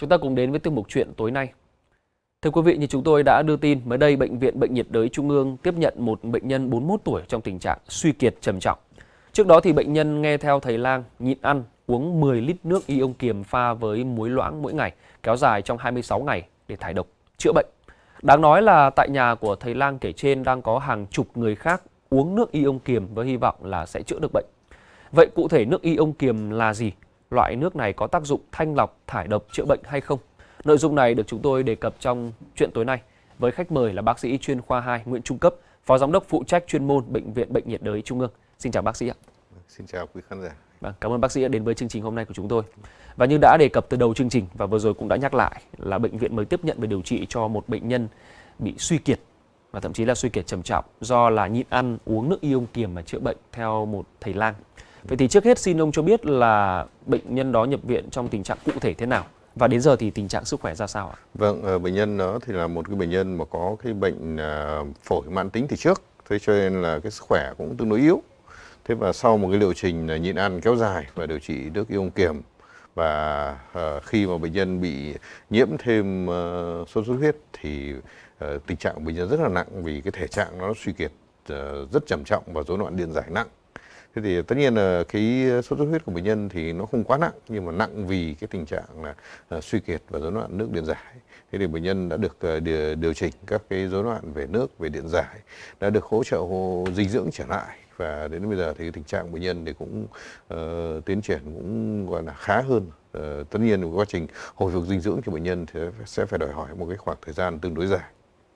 Chúng ta cùng đến với tiêu mục chuyện tối nay. Thưa quý vị, như chúng tôi đã đưa tin, mới đây Bệnh viện Bệnh nhiệt đới Trung ương tiếp nhận một bệnh nhân 41 tuổi trong tình trạng suy kiệt trầm trọng. Trước đó thì bệnh nhân nghe theo thầy lang nhịn ăn, uống 10 lít nước y ông kiềm pha với muối loãng mỗi ngày, kéo dài trong 26 ngày để thải độc, chữa bệnh. Đáng nói là tại nhà của thầy lang kể trên đang có hàng chục người khác uống nước y ông kiềm với hy vọng là sẽ chữa được bệnh. Vậy cụ thể nước y ông kiềm là gì loại nước này có tác dụng thanh lọc, thải độc, chữa bệnh hay không. Nội dung này được chúng tôi đề cập trong chuyện tối nay với khách mời là bác sĩ chuyên khoa 2 Nguyễn Trung Cấp, Phó Giám đốc phụ trách chuyên môn Bệnh viện Bệnh nhiệt đới Trung ương. Xin chào bác sĩ ạ. Xin chào quý khán giả. Vâng, cảm ơn bác sĩ đã đến với chương trình hôm nay của chúng tôi. Và như đã đề cập từ đầu chương trình và vừa rồi cũng đã nhắc lại là bệnh viện mới tiếp nhận về điều trị cho một bệnh nhân bị suy kiệt và thậm chí là suy kiệt trầm trọng do là nhịn ăn uống nước ion kiềm mà chữa bệnh theo một thầy lang. Vậy thì trước hết xin ông cho biết là bệnh nhân đó nhập viện trong tình trạng cụ thể thế nào và đến giờ thì tình trạng sức khỏe ra sao ạ? Vâng, ờ, bệnh nhân đó thì là một cái bệnh nhân mà có cái bệnh à, phổi mãn tính từ trước, thế cho nên là cái sức khỏe cũng tương đối yếu. Thế và sau một cái liệu trình nhịn ăn kéo dài và điều trị nước ion kiềm và ờ, khi mà bệnh nhân bị nhiễm thêm ờ, sốt xuất huyết thì tình trạng bệnh nhân rất là nặng vì cái thể trạng nó suy kiệt rất trầm trọng và rối loạn điện giải nặng thế thì tất nhiên là cái ờ, sốt xuất huyết của bệnh nhân thì nó không quá nặng nhưng mà nặng vì cái tình trạng là, ờ, suy kiệt và rối loạn nước điện giải thế thì bệnh nhân đã được ờ, điều, điều chỉnh các cái rối loạn về nước về điện giải đã được hỗ trợ hỗ dinh dưỡng trở lại và đến bây giờ thì tình trạng bệnh nhân thì cũng uh, tiến triển cũng gọi là khá hơn uh, tất nhiên quá trình hồi phục dinh dưỡng cho bệnh nhân thì sẽ phải đòi hỏi một cái khoảng thời gian tương đối dài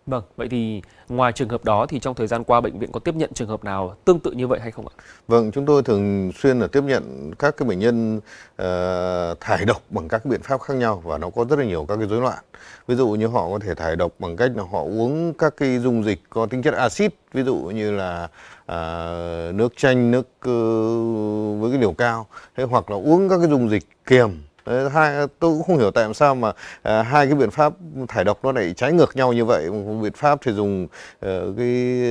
Vâng, vậy thì ngoài trường hợp đó thì trong thời gian qua bệnh viện có tiếp nhận trường hợp nào tương tự như vậy hay không ạ? Vâng, chúng tôi thường xuyên là tiếp nhận các cái bệnh nhân uh, thải độc bằng các cái biện pháp khác nhau và nó có rất là nhiều các cái rối loạn. Ví dụ như họ có thể thải độc bằng cách là họ uống các cái dung dịch có tính chất axit, ví dụ như là uh, nước chanh, nước uh, với cái liều cao, thế hoặc là uống các cái dung dịch kiềm hai tôi cũng không hiểu tại sao mà à, hai cái biện pháp thải độc nó lại trái ngược nhau như vậy một biện pháp thì dùng uh, cái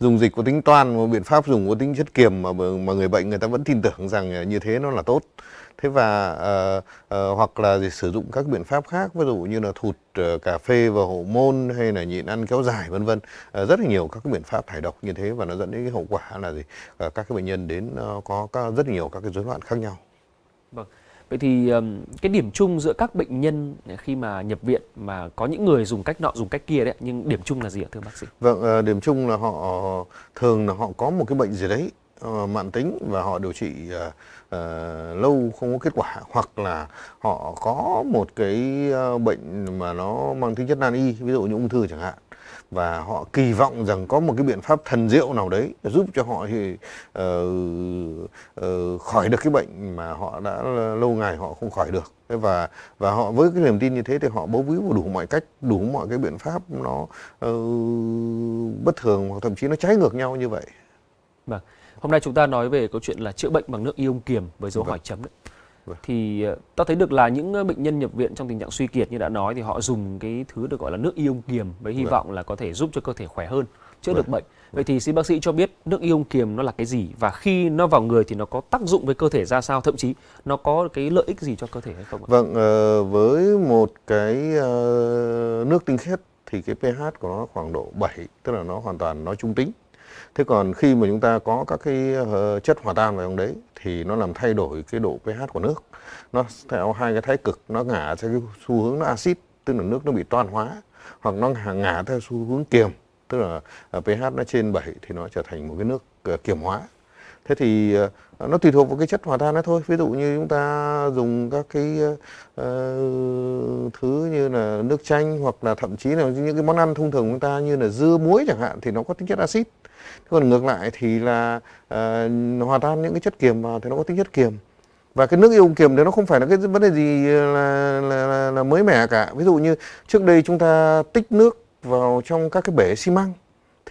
dùng dịch có tính toan một biện pháp dùng có tính chất kiềm mà mà người bệnh người ta vẫn tin tưởng rằng à, như thế nó là tốt thế và uh, uh, hoặc là gì, sử dụng các biện pháp khác ví dụ như là thụt uh, cà phê và hậu môn hay là nhịn ăn kéo dài vân vân uh, rất là nhiều các cái biện pháp thải độc như thế và nó dẫn đến cái hậu quả là gì uh, các cái bệnh nhân đến uh, có các, rất nhiều các cái rối loạn khác nhau vâng Vậy thì cái điểm chung giữa các bệnh nhân khi mà nhập viện mà có những người dùng cách nọ dùng cách kia đấy nhưng điểm chung là gì ạ thưa bác sĩ? Vâng, ờ, điểm chung là họ thường là họ có một cái bệnh gì đấy ờ, mạn tính và họ điều trị uh, uh, lâu không có kết quả hoặc là họ có một cái uh, bệnh mà nó mang tính chất nan y ví dụ như ung thư chẳng hạn và họ kỳ vọng rằng có một cái biện pháp thần diệu nào đấy giúp cho họ thì, uh, uh, khỏi được cái bệnh mà họ đã lâu ngày họ không khỏi được và và họ với cái niềm tin như thế thì họ bố víu vào đủ mọi cách đủ mọi cái biện pháp nó uh, bất thường hoặc thậm chí nó trái ngược nhau như vậy. Vâng. Hôm nay chúng ta nói về câu chuyện là chữa bệnh bằng nước ion kiềm với dấu vâng. hỏi chấm đấy. Vâng. thì ờ, ta thấy được là những ờ, bệnh nhân nhập viện trong tình trạng suy kiệt như đã nói thì họ dùng cái thứ được gọi là nước ion kiềm với hy vâng. vọng là có thể giúp cho cơ thể khỏe hơn chữa vâng. được bệnh vậy thì xin bác sĩ cho biết nước ion kiềm nó là cái gì và khi nó vào người thì nó có tác dụng với cơ thể ra sao thậm chí nó có cái lợi ích gì cho cơ thể hay không ạ? vâng ờ, với một cái nước tinh khiết thì cái pH của nó khoảng độ 7 tức là nó hoàn toàn nó trung tính thế còn khi mà chúng ta có các cái ờ, chất hòa tan vào trong đấy thì nó làm thay đổi cái độ pH của nước nó theo hai cái thái cực nó ngả theo cái xu hướng nó axit tức là nước nó bị toan hóa hoặc nó ngả theo xu hướng kiềm tức là ờ, pH nó trên 7 thì nó trở thành một cái nước ờ, kiềm hóa thế thì ờ, nó tùy thuộc vào cái chất hòa tan đó thôi ví dụ như chúng ta dùng các cái uh, thứ như là nước chanh hoặc là thậm chí là những cái món ăn thông thường chúng ta như là dưa muối chẳng hạn thì nó có tính chất axit còn ngược lại thì là uh, hòa tan những cái chất kiềm vào thì nó có tính chất kiềm và cái nước ion kiềm thì nó không phải là cái vấn đề gì là, là, là, là mới mẻ cả ví dụ như trước đây chúng ta tích nước vào trong các cái bể xi măng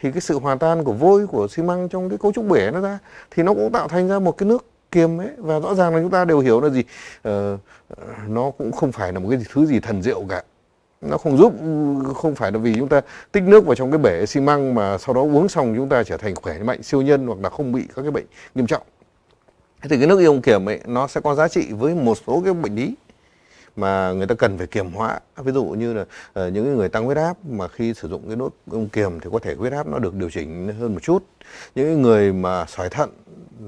thì cái sự hòa tan của vôi của xi măng trong cái cấu trúc bể nó ra thì nó cũng tạo thành ra một cái nước kiềm ấy và rõ ràng là chúng ta đều hiểu là gì ờ, nó cũng không phải là một cái thứ gì thần diệu cả nó không giúp không phải là vì chúng ta tích nước vào trong cái bể xi măng mà sau đó uống xong chúng ta trở thành khỏe mạnh siêu nhân hoặc là không bị các cái bệnh nghiêm trọng thì cái nước ion kiềm ấy nó sẽ có giá trị với một số cái bệnh lý mà người ta cần phải kiềm hóa ví dụ như là uh, những người tăng huyết áp mà khi sử dụng cái nốt ông kiềm thì có thể huyết áp nó được điều chỉnh hơn một chút những người mà sỏi thận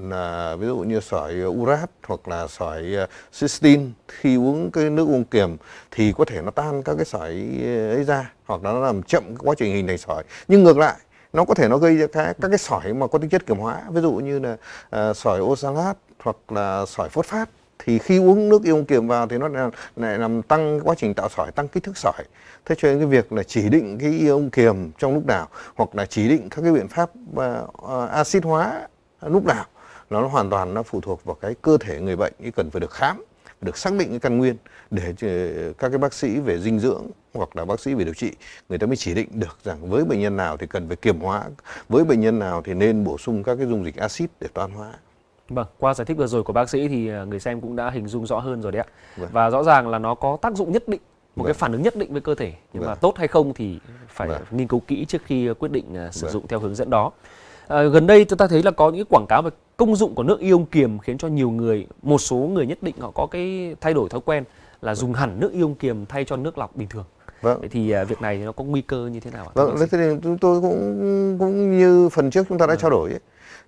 là ví dụ như sỏi urat hoặc là sỏi ờ, cystine khi uống cái nước uống kiềm thì có thể nó tan các cái sỏi ờ, ấy ra hoặc là nó làm chậm cái quá trình hình thành sỏi nhưng ngược lại nó có thể nó gây ra các, các cái sỏi mà có tính chất kiểm hóa ví dụ như là uh, sỏi oxalat hoặc là sỏi phốt phát thì khi uống nước ion kiềm vào thì nó lại làm tăng quá trình tạo sỏi tăng kích thước sỏi thế cho nên cái việc là chỉ định cái ion kiềm trong lúc nào hoặc là chỉ định các cái biện pháp uh, axit hóa lúc nào nó, hoàn toàn nó phụ thuộc vào cái cơ thể người bệnh thì cần phải được khám được xác định cái căn nguyên để ờ, các cái bác sĩ về dinh dưỡng hoặc là bác sĩ về điều trị người ta mới chỉ định được rằng với bệnh nhân nào thì cần phải kiềm hóa với bệnh nhân nào thì nên bổ sung các cái dung dịch axit để toan hóa Vâng, qua giải thích vừa rồi của bác sĩ thì à, người xem cũng đã hình dung rõ hơn rồi đấy ạ. Vâng. Và rõ ràng là nó có tác dụng nhất định, một vâng. cái phản ứng nhất định với cơ thể. Nhưng vâng. mà tốt hay không thì phải vâng. nghiên cứu kỹ trước khi à, quyết định à, sử vâng. dụng theo hướng dẫn đó. À, gần đây chúng ta thấy là có những quảng cáo về công dụng của nước ion kiềm khiến cho nhiều người, một số người nhất định họ có cái thay đổi thói quen là dùng hẳn nước ion kiềm thay cho nước lọc bình thường. Vâng. Vậy thì việc này nó có nguy cơ như thế nào ạ? Vâng, thế thì chúng tôi cũng cũng như phần trước chúng ta đã vâng. trao đổi ấy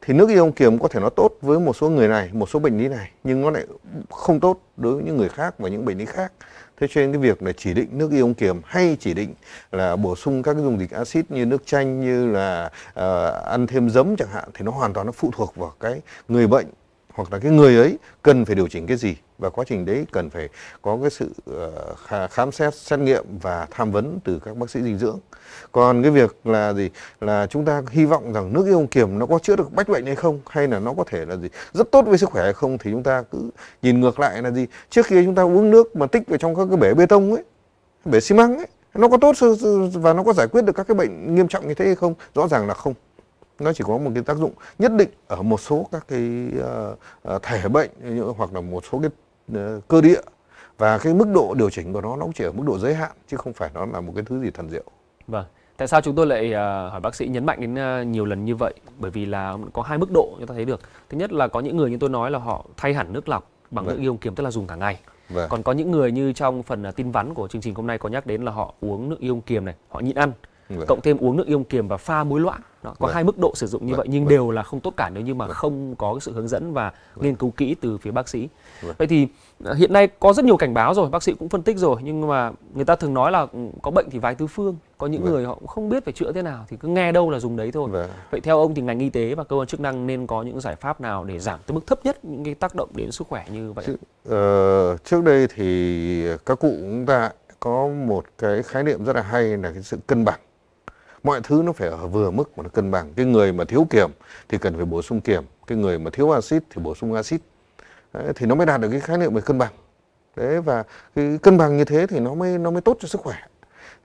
thì nước ion kiềm có thể nó tốt với một số người này, một số bệnh lý này nhưng nó lại không tốt đối với những người khác và những bệnh lý khác. Thế cho nên cái việc là chỉ định nước ion kiềm hay chỉ định là bổ sung các cái dung dịch axit như nước chanh như là uh, ăn thêm giấm chẳng hạn thì nó hoàn toàn nó phụ thuộc vào cái người bệnh hoặc là cái người ấy cần phải điều chỉnh cái gì và quá trình đấy cần phải có cái sự ờ, khám xét xét nghiệm và tham vấn từ các bác sĩ dinh dưỡng còn cái việc là gì là chúng ta hy vọng rằng nước ion kiềm nó có chữa được bách bệnh hay không hay là nó có thể là gì rất tốt với sức khỏe hay không thì chúng ta cứ nhìn ngược lại là gì trước khi chúng ta uống nước mà tích vào trong các cái bể bê tông ấy bể xi măng ấy nó có tốt và nó có giải quyết được các cái bệnh nghiêm trọng như thế hay không rõ ràng là không nó chỉ có một cái tác dụng nhất định ở một số các cái ờ, ờ, thể bệnh hoặc là một số cái ờ, cơ địa và cái mức độ điều chỉnh của nó nó chỉ ở mức độ giới hạn chứ không phải nó là một cái thứ gì thần diệu. Vâng. Tại sao chúng tôi lại hỏi bác sĩ nhấn mạnh đến nhiều lần như vậy? Bởi vì là có hai mức độ chúng ta thấy được. Thứ nhất là có những người như tôi nói là họ thay hẳn nước lọc bằng vâng. nước ion kiềm tức là dùng cả ngày. Vâng. Còn có những người như trong phần tin vắn của chương trình hôm nay có nhắc đến là họ uống nước ion kiềm này, họ nhịn ăn Vậy. cộng thêm uống nước ion kiềm và pha muối loãng đó, có vậy. Vâng. hai mức độ sử dụng như vậy, vâng, vậy nhưng vậy. Vâng. đều là không tốt cả nếu như mà vậy. không có sự hướng dẫn và vậy. nghiên cứu kỹ từ phía bác sĩ vậy. vậy thì à, hiện nay có rất nhiều cảnh báo rồi bác sĩ cũng phân tích rồi nhưng mà người ta thường nói là ừ, có bệnh thì vài tứ phương có những vậy. người họ cũng không biết phải chữa thế nào thì cứ nghe đâu là dùng đấy thôi vậy. vậy theo ông thì ngành y tế và cơ quan chức năng nên có những giải pháp nào để giảm tới mức thấp nhất những cái tác động đến sức khỏe như vậy Chứ, uh, trước đây thì các cụ chúng ta có một cái khái niệm rất là hay là cái sự cân bằng mọi thứ nó phải ở vừa mức mà nó cân bằng cái người mà thiếu kiểm thì cần phải bổ sung kiểm cái người mà thiếu axit thì bổ sung axit thì nó mới đạt được cái khái niệm về cân bằng đấy và cái cân bằng như thế thì nó mới nó mới tốt cho sức khỏe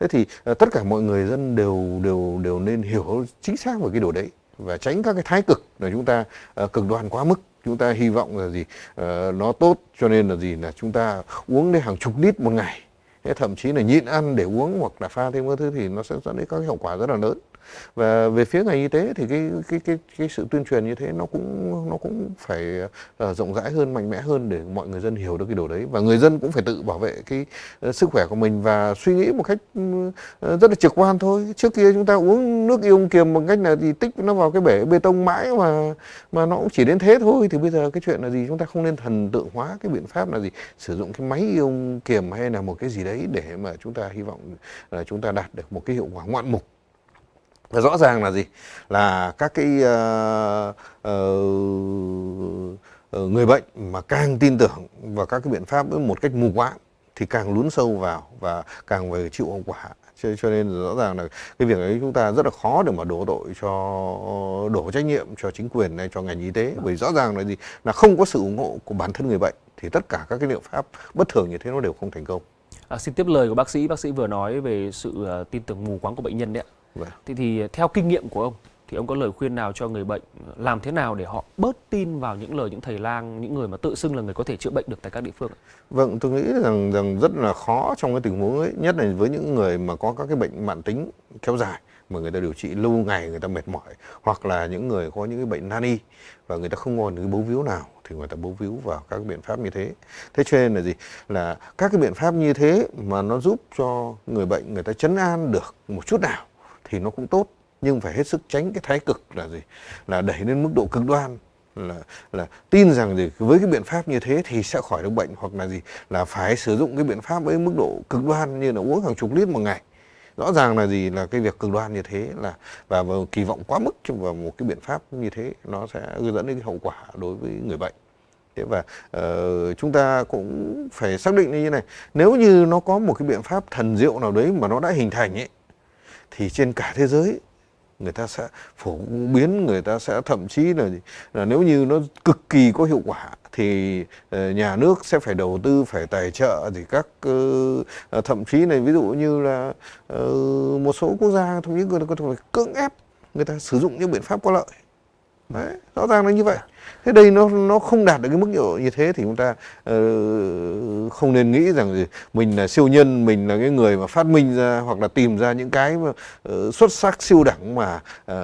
thế thì ờ, tất cả mọi người dân đều đều đều nên hiểu chính xác về cái điều đấy và tránh các cái thái cực là chúng ta uh, cực đoan quá mức chúng ta hy vọng là gì uh, nó tốt cho nên là gì là chúng ta uống đến hàng chục lít một ngày thế thậm chí là nhịn ăn để uống hoặc là pha thêm các thứ thì nó sẽ dẫn đến các hậu quả rất là lớn và về phía ngành y tế thì cái cái cái cái sự tuyên truyền như thế nó cũng nó cũng phải uh, rộng rãi hơn mạnh mẽ hơn để mọi người dân hiểu được cái điều đấy và người dân cũng phải tự bảo vệ cái uh, sức khỏe của mình và suy nghĩ một cách uh, rất là trực quan thôi trước kia chúng ta uống nước ion kiềm bằng cách là gì tích nó vào cái bể bê tông mãi mà mà nó cũng chỉ đến thế thôi thì bây giờ cái chuyện là gì chúng ta không nên thần tượng hóa cái biện pháp là gì sử dụng cái máy ion kiềm hay là một cái gì đấy đấy để mà chúng ta hy vọng là chúng ta đạt được một cái hiệu quả ngoạn mục và rõ ràng là gì là các cái uh, uh, người bệnh mà càng tin tưởng vào các cái biện pháp với một cách mù quáng thì càng lún sâu vào và càng phải chịu hậu quả cho, cho nên rõ ràng là cái việc ấy chúng ta rất là khó để mà đổ tội cho đổ trách nhiệm cho chính quyền hay cho ngành y tế vâng. bởi rõ ràng là gì là không có sự ủng hộ của bản thân người bệnh thì tất cả các cái liệu pháp bất thường như thế nó đều không thành công À, xin tiếp lời của bác sĩ, bác sĩ vừa nói về sự à, tin tưởng mù quáng của bệnh nhân đấy ạ. Vâng. Thì, thì à, theo kinh nghiệm của ông thì ông có lời khuyên nào cho người bệnh làm thế nào để họ bớt tin vào những lời những thầy lang, những người mà tự xưng là người có thể chữa bệnh được tại các địa phương? Vâng, tôi nghĩ rằng rằng rất là khó trong cái tình huống ấy, nhất là với những người mà có các cái bệnh mạng tính kéo dài mà người ta điều trị lâu ngày người ta mệt mỏi hoặc là những người có những cái bệnh nan y và người ta không còn cái bấu víu nào thì người ta bố víu vào các biện pháp như thế thế cho nên là gì là các cái biện pháp như thế mà nó giúp cho người bệnh người ta chấn an được một chút nào thì nó cũng tốt nhưng phải hết sức tránh cái thái cực là gì là đẩy lên mức độ cực đoan là là tin rằng gì với cái biện pháp như thế thì sẽ khỏi được bệnh hoặc là gì là phải sử dụng cái biện pháp với mức độ cực đoan như là uống hàng chục lít một ngày rõ ràng là gì là cái việc cực đoan như thế là và, kỳ vọng quá mức vào một cái biện pháp như thế nó sẽ dẫn đến cái hậu quả đối với người bệnh thế và uh, chúng ta cũng phải xác định như thế này nếu như nó có một cái biện pháp thần diệu nào đấy mà nó đã hình thành ấy thì trên cả thế giới người ta sẽ phổ biến người ta sẽ thậm chí là, là nếu như nó cực kỳ có hiệu quả thì ờ, nhà nước sẽ phải đầu tư phải tài trợ thì các ờ, ờ, thậm chí này ví dụ như là một số quốc gia thậm chí người ta có thể cưỡng ép người ta sử dụng những biện pháp có lợi đấy rõ ràng là như vậy thế đây nó nó không đạt được cái mức độ như thế thì chúng ta uh, không nên nghĩ rằng gì mình là siêu nhân mình là cái người mà phát minh ra hoặc là tìm ra những cái mà, uh, xuất sắc siêu đẳng mà uh,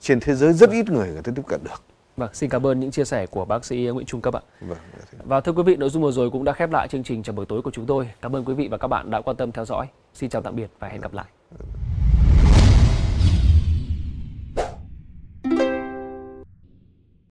trên thế giới rất ít người người ta tiếp cận được Vâng, xin cảm ơn những chia sẻ của bác sĩ Nguyễn Trung Cấp ạ. Vâng. Dạ và thưa quý vị, nội dung vừa rồi cũng đã khép lại chương trình chào buổi tối của chúng tôi. Cảm ơn quý vị và các bạn đã quan tâm theo dõi. Xin chào tạm biệt và hẹn gặp lại.